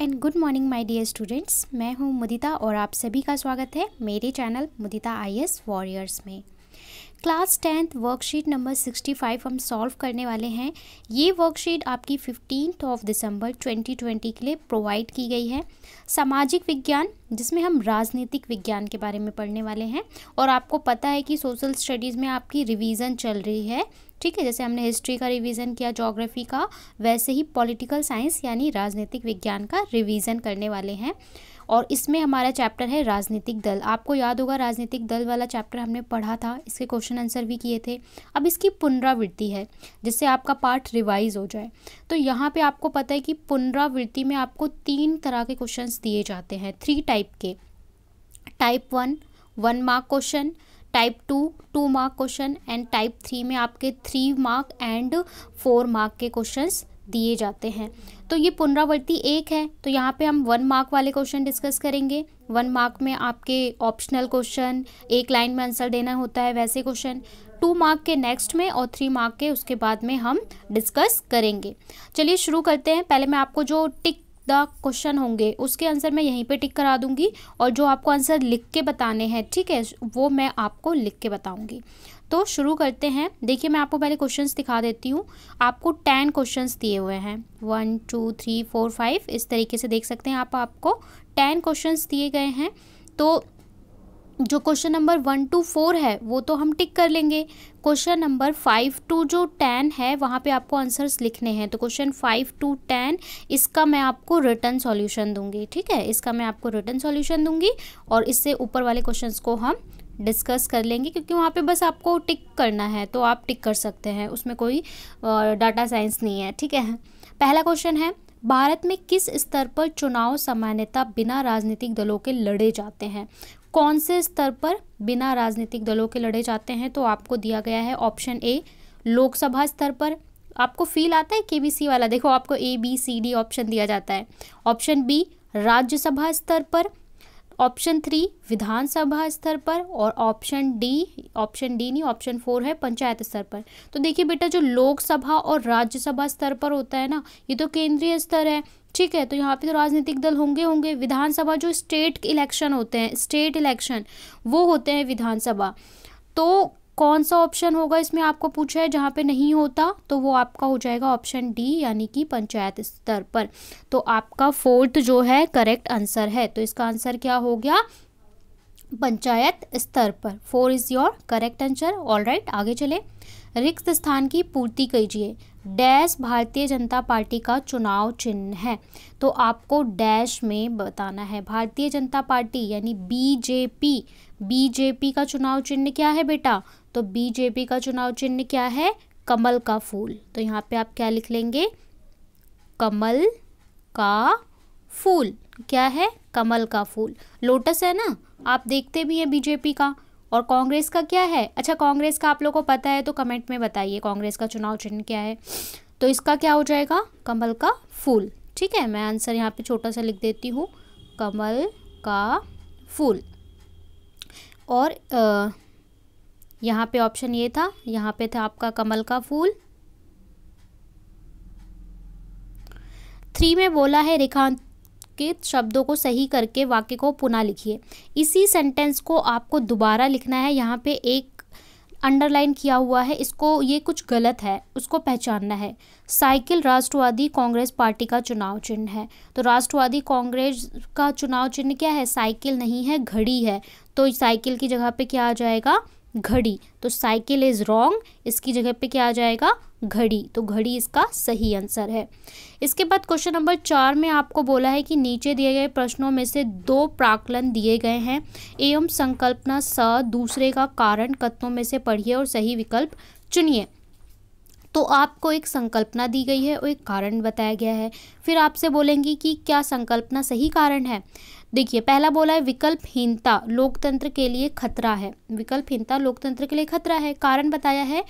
and good morning my dear students मैं हूं मुदिता और आप सभी का स्वागत है मेरे channel Mudita I S warriors में class tenth worksheet number sixty five हम सॉल्व करने वाले हैं ये वर्कशीट आपकी fifteen of December twenty twenty के लिए प्रोवाइड की गई है सामाजिक विज्ञान जिसमें हम राजनीतिक विज्ञान के बारे में पढ़ने वाले हैं और आपको पता है कि सोशल स्टडीज़ में आपकी रिवीजन चल रही है ठीक है जैसे हमने हिस्ट्री का रिवीजन किया जोग्राफी का वैसे ही पॉलिटिकल साइंस यानी राजनीतिक विज्ञान का रिवीजन करने वाले हैं और इसमें हमारा चैप्टर है राजनीतिक दल आपको याद होगा राजनीतिक दल वाला चैप्टर हमने पढ़ा था इसके क्वेश्चन आंसर भी किए थे अब इसकी पुनरावृत्ति है जिससे आपका पार्ट रिवाइज हो जाए तो यहाँ पे आपको पता है कि पुनरावृत्ति में आपको तीन तरह के क्वेश्चन दिए जाते हैं थ्री टाइप के type one one mark question type two two mark question and type three में आपके three mark and four mark के क्वेश्चंस दिए जाते हैं तो ये पुनरावृत्ति एक है तो यहाँ पे हम वन मार्क वाले क्वेश्चन डिस्कस करेंगे वन मार्क में आपके ऑप्शनल क्वेश्चन एक लाइन में आंसर देना होता है वैसे क्वेश्चन टू मार्क के नेक्स्ट में और थ्री मार्क के उसके बाद में हम डिस्कस करेंगे चलिए शुरू करते हैं पहले मैं आपको जो टिक द क्वेश्चन होंगे उसके आंसर मैं यहीं पे टिक करा दूंगी और जो आपको आंसर लिख के बताने हैं ठीक है वो मैं आपको लिख के बताऊंगी तो शुरू करते हैं देखिए मैं आपको पहले क्वेश्चंस दिखा देती हूँ आपको टेन क्वेश्चंस दिए हुए हैं one two three four five इस तरीके से देख सकते हैं आप आपको टेन क्वेश्चंस दिए गए हैं तो जो question number one to four है वो तो हम टिक कर लेंगे क्वेश्चन नंबर फाइव टू जो टेन है वहाँ पे आपको आंसर्स लिखने हैं तो क्वेश्चन फाइव टू टेन इसका मैं आपको रिटर्न सॉल्यूशन दूंगी ठीक है इसका मैं आपको रिटर्न सॉल्यूशन दूंगी और इससे ऊपर वाले क्वेश्चंस को हम डिस्कस कर लेंगे क्योंकि वहाँ पे बस आपको टिक करना है तो आप टिक कर सकते हैं उसमें कोई डाटा साइंस नहीं है ठीक है पहला क्वेश्चन है भारत में किस स्तर पर चुनाव सामान्यता बिना राजनीतिक दलों के लड़े जाते हैं कौन से स्तर पर बिना राजनीतिक दलों के लड़े जाते हैं तो आपको दिया गया है ऑप्शन ए लोकसभा स्तर पर आपको फील आता है केबीसी वाला देखो आपको A B C D option दिया जाता है ऑप्शन बी राज्यसभा स्तर पर ऑप्शन थ्री विधानसभा स्तर पर और ऑप्शन डी ऑप्शन डी नहीं ऑप्शन फोर है पंचायत स्तर पर तो देखिए बेटा जो लोकसभा और राज्यसभा स्तर पर होता है ना ये तो केंद्रीय स्तर है ठीक है तो यहाँ पे तो राजनीतिक दल होंगे होंगे विधानसभा जो स्टेट इलेक्शन होते हैं स्टेट इलेक्शन वो होते हैं विधानसभा तो कौन सा ऑप्शन होगा इसमें आपको पूछा है जहाँ पे नहीं होता तो वो आपका हो जाएगा ऑप्शन डी यानी कि पंचायत स्तर पर तो आपका फोर्थ जो है करेक्ट आंसर है तो इसका आंसर क्या हो गया पंचायत स्तर पर four is your correct answer all right आगे चले रिक्त स्थान की पूर्ति कीजिए डैश भारतीय जनता पार्टी का चुनाव चिन्ह है तो आपको डैश में बताना है भारतीय जनता पार्टी यानी बीजेपी बीजेपी का चुनाव चिन्ह क्या है बेटा तो बीजेपी का चुनाव चिन्ह क्या है कमल का फूल तो यहाँ पे आप क्या लिख लेंगे कमल का फूल क्या है कमल का फूल लोटस है ना आप देखते भी हैं बीजेपी का और कांग्रेस का क्या है अच्छा कांग्रेस का आप लोगों को पता है तो कमेंट में बताइए कांग्रेस का चुनाव चिन्ह क्या है तो इसका क्या हो जाएगा कमल का फूल ठीक है मैं आंसर यहाँ पे छोटा सा लिख देती हूँ कमल का फूल और यहाँ पे ऑप्शन ये था यहाँ पे था आपका कमल का फूल थ्री में बोला है रेखांत के शब्दों को सही करके वाक्य को पुनः लिखिए इसी सेंटेंस को आपको दोबारा लिखना है यहाँ पे एक अंडरलाइन किया हुआ है इसको ये कुछ गलत है उसको पहचानना है साइकिल राष्ट्रवादी कांग्रेस पार्टी का चुनाव चिन्ह है तो राष्ट्रवादी कांग्रेस का चुनाव चिन्ह क्या है साइकिल नहीं है घड़ी है तो साइकिल की जगह पर क्या आ जाएगा घड़ी तो साइकिल इज़ रॉन्ग इसकी जगह पे क्या आ जाएगा घड़ी तो घड़ी इसका सही आंसर है इसके बाद क्वेश्चन नंबर चार में आपको बोला है कि नीचे दिए गए प्रश्नों में से दो प्राकलन दिए गए हैं एवं संकल्पना स दूसरे का कारण कत्नों में से पढ़िए और सही विकल्प चुनिए तो आपको एक संकल्पना दी गई है और एक कारण बताया गया है फिर आपसे बोलेंगी कि क्या संकल्पना सही कारण है देखिए पहला बोला है विकल्पहीनता लोकतंत्र के लिए खतरा है विकल्पहीनता लोकतंत्र के लिए खतरा है कारण बताया है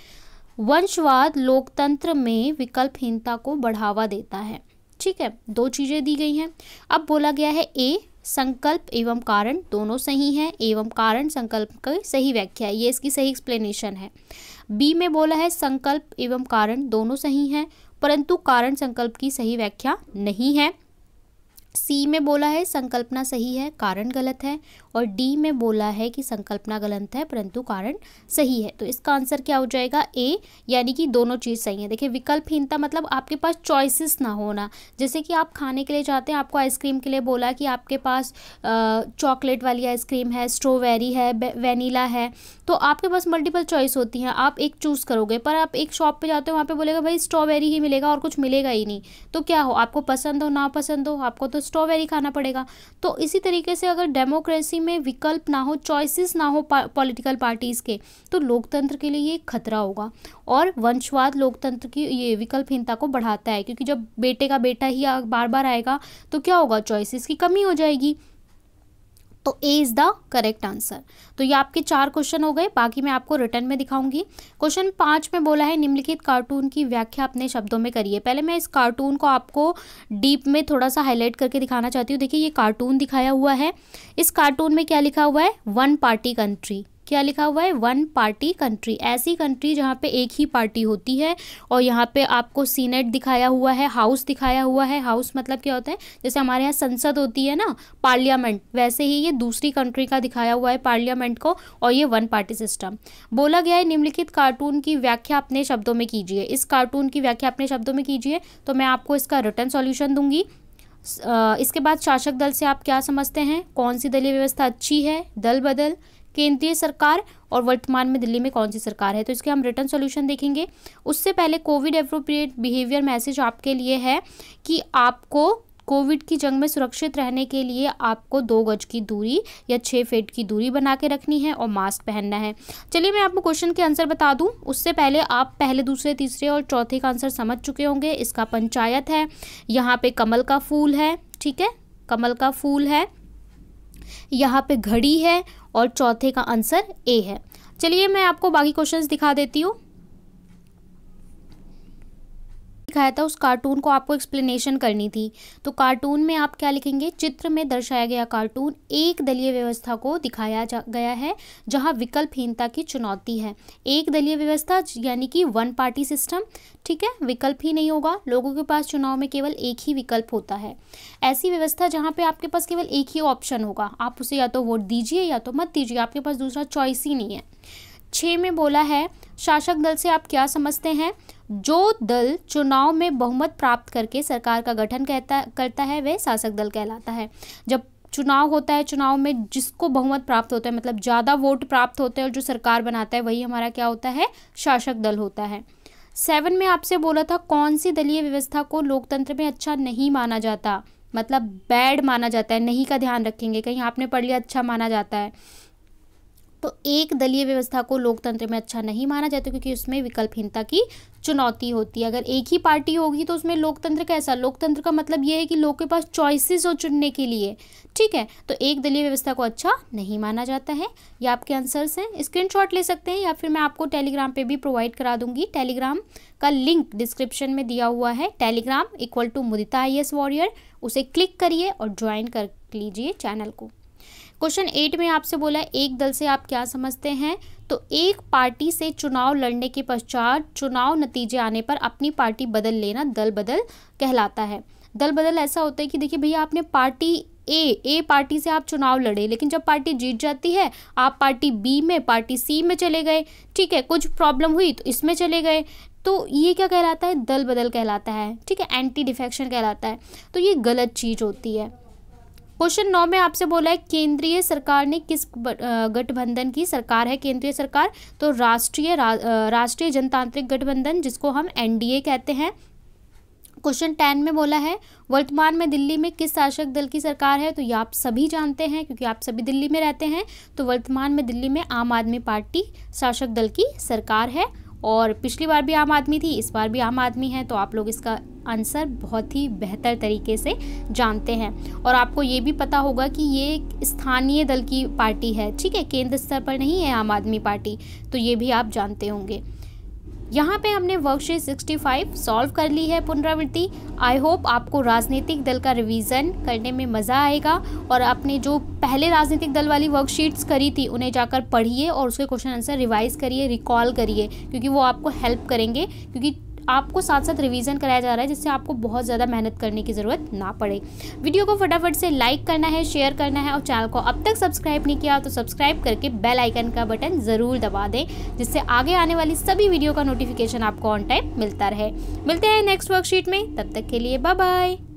वंशवाद लोकतंत्र में विकल्पहीनता को बढ़ावा देता है ठीक है दो चीज़ें दी गई हैं अब बोला गया है ए संकल्प एवं कारण दोनों सही हैं एवं कारण संकल्प की सही व्याख्या है ये इसकी सही एक्सप्लेनेशन है बी में बोला है संकल्प एवं कारण दोनों सही हैं परंतु कारण संकल्प की सही व्याख्या नहीं है सी में बोला है संकल्पना सही है कारण गलत है और डी में बोला है कि संकल्पना गलत है परंतु कारण सही है तो इसका आंसर क्या हो जाएगा ए यानी कि दोनों चीज़ सही है देखिए विकल्पहीनता मतलब आपके पास चॉइसेस ना होना जैसे कि आप खाने के लिए जाते हैं आपको आइसक्रीम के लिए बोला कि आपके पास चॉकलेट वाली आइसक्रीम है स्ट्रॉबेरी है वेनीला है तो आपके पास मल्टीपल चॉइस होती हैं आप एक चूज़ करोगे पर आप एक शॉप पर जाते हो वहाँ पर बोलेगा भाई स्ट्रॉबेरी ही मिलेगा और कुछ मिलेगा ही नहीं तो क्या हो आपको पसंद हो ना पसंद हो आपको तो तो स्ट्रॉबेरी खाना पड़ेगा तो इसी तरीके से अगर डेमोक्रेसी में विकल्प ना हो चॉइसिस ना हो पॉलिटिकल पार्टीज़ के तो लोकतंत्र के लिए ये खतरा होगा और वंशवाद लोकतंत्र की ये विकल्पहीनता को बढ़ाता है क्योंकि जब बेटे का बेटा ही बार बार आएगा तो क्या होगा चॉइसिस की कमी हो जाएगी तो A is the correct answer तो ये आपके चार क्वेश्चन हो गए बाकी मैं आपको रिटर्न में दिखाऊंगी क्वेश्चन पाँच में बोला है निम्नलिखित कार्टून की व्याख्या अपने शब्दों में करिए पहले मैं इस कार्टून को आपको डीप में थोड़ा सा हाईलाइट करके दिखाना चाहती हूँ देखिए ये कार्टून दिखाया हुआ है इस कार्टून में क्या लिखा हुआ है वन पार्टी कंट्री क्या लिखा हुआ है वन पार्टी कंट्री ऐसी कंट्री जहाँ पे एक ही पार्टी होती है और यहाँ पे आपको सीनेट दिखाया हुआ है हाउस दिखाया हुआ है हाउस मतलब क्या होता है जैसे हमारे यहाँ संसद होती है ना पार्लियामेंट वैसे ही ये दूसरी कंट्री का दिखाया हुआ है पार्लियामेंट को और ये वन पार्टी सिस्टम बोला गया है निम्नलिखित कार्टून की व्याख्या अपने शब्दों में कीजिए इस कार्टून की व्याख्या अपने शब्दों में कीजिए तो मैं आपको इसका रिटर्न सॉल्यूशन दूंगी इसके बाद शासक दल से आप क्या समझते हैं कौन सी दलीय व्यवस्था अच्छी है दल बदल केंद्रीय सरकार और वर्तमान में दिल्ली में कौन सी सरकार है तो इसके हम रिटर्न सोल्यूशन देखेंगे उससे पहले कोविड अप्रोप्रिएट बिहेवियर मैसेज आपके लिए है कि आपको कोविड की जंग में सुरक्षित रहने के लिए आपको दो गज की दूरी या छः फीट की दूरी बना के रखनी है और मास्क पहनना है चलिए मैं आपको क्वेश्चन के आंसर बता दूं उससे पहले आप पहले दूसरे तीसरे और चौथे का आंसर समझ चुके होंगे इसका पंचायत है यहाँ पे कमल का फूल है ठीक है कमल का फूल है यहाँ पे घड़ी है और चौथे का आंसर ए है चलिए मैं आपको बाकी क्वेश्चंस दिखा देती हूँ दिखाया था उस कार्टून को आपको एक्सप्लेनेशन करनी थी तो कार्टून में आप क्या लिखेंगे चित्र में दर्शाया गया कार्टून एक दलीय व्यवस्था को दिखाया गया है जहां विकल्पहीनता की चुनौती है एक दलीय व्यवस्था यानी कि वन पार्टी सिस्टम ठीक है विकल्प ही नहीं होगा लोगों के पास चुनाव में केवल एक ही विकल्प होता है ऐसी व्यवस्था जहाँ पे आपके पास केवल एक ही ऑप्शन होगा आप उसे या तो वोट दीजिए या तो मत दीजिए आपके पास दूसरा चॉइस ही नहीं है छः में बोला है शासक दल से आप क्या समझते हैं जो दल चुनाव में बहुमत प्राप्त करके सरकार का गठन कहता करता है वह शासक दल कहलाता है जब चुनाव होता है चुनाव में जिसको बहुमत प्राप्त होता है मतलब ज़्यादा वोट प्राप्त होते हैं और जो सरकार बनाता है वही हमारा क्या होता है शासक दल होता है सेवन में आपसे बोला था कौन सी दलीय व्यवस्था को लोकतंत्र में अच्छा नहीं माना जाता मतलब बैड माना जाता है नहीं का ध्यान रखेंगे कहीं आपने पढ़ लिया अच्छा माना जाता है तो एक दलीय व्यवस्था को लोकतंत्र में अच्छा नहीं माना जाता क्योंकि उसमें विकल्पहीनता की चुनौती होती है अगर एक ही पार्टी होगी तो उसमें लोकतंत्र कैसा लोकतंत्र का मतलब यह है कि लोग के पास चॉइसेस हो चुनने के लिए ठीक है तो एक दलीय व्यवस्था को अच्छा नहीं माना जाता है या आपके आंसर्स हैं स्क्रीनशॉट ले सकते हैं या फिर मैं आपको टेलीग्राम पे भी प्रोवाइड करा दूंगी टेलीग्राम का लिंक डिस्क्रिप्शन में दिया हुआ है Telegram equal to Mudita I warrior उसे क्लिक करिए और ज्वाइन कर लीजिए चैनल को क्वेश्चन एट में आपसे बोला है एक दल से आप क्या समझते हैं तो एक पार्टी से चुनाव लड़ने के पश्चात चुनाव नतीजे आने पर अपनी पार्टी बदल लेना दल बदल कहलाता है दल बदल ऐसा होता है कि देखिए भैया आपने पार्टी ए ए पार्टी से आप चुनाव लड़े लेकिन जब पार्टी जीत जाती है आप पार्टी बी में पार्टी सी में चले गए ठीक है कुछ प्रॉब्लम हुई तो इसमें चले गए तो ये क्या कहलाता है दल बदल कहलाता है ठीक है एंटी डिफेक्शन कहलाता है तो ये गलत चीज़ होती है क्वेश्चन नौ में आपसे बोला है केंद्रीय सरकार ने किस गठबंधन की सरकार है केंद्रीय सरकार तो राष्ट्रीय राष्ट्रीय जनतांत्रिक गठबंधन जिसको हम एनडीए कहते हैं क्वेश्चन टेन में बोला है वर्तमान में दिल्ली में किस शासक दल की सरकार है तो ये आप सभी जानते हैं क्योंकि आप सभी दिल्ली में रहते हैं तो वर्तमान में दिल्ली में आम आदमी पार्टी शासक दल की सरकार है और पिछली बार भी आम आदमी थी इस बार भी आम आदमी है तो आप लोग इसका आंसर बहुत ही बेहतर तरीके से जानते हैं और आपको ये भी पता होगा कि ये स्थानीय दल की पार्टी है ठीक है केंद्र स्तर पर नहीं है आम आदमी पार्टी तो ये भी आप जानते होंगे यहाँ पे हमने वर्कशीट 65 सॉल्व कर ली है पुनरावृत्ति आई होप आपको राजनीतिक दल का रिवीजन करने में मज़ा आएगा और आपने जो पहले राजनीतिक दल वाली वर्कशीट्स करी थी उन्हें जाकर पढ़िए और उसके क्वेश्चन आंसर रिवाइज़ करिए रिकॉल करिए क्योंकि वो आपको हेल्प करेंगे क्योंकि आपको साथ साथ रिवीजन कराया जा रहा है जिससे आपको बहुत ज़्यादा मेहनत करने की ज़रूरत ना पड़े वीडियो को फटाफट से लाइक करना है शेयर करना है और चैनल को अब तक सब्सक्राइब नहीं किया तो सब्सक्राइब करके बेल आइकन का बटन ज़रूर दबा दें जिससे आगे आने वाली सभी वीडियो का नोटिफिकेशन आपको ऑन टाइम मिलता रहे मिलते हैं नेक्स्ट वर्कशीट में तब तक के लिए बाय बाय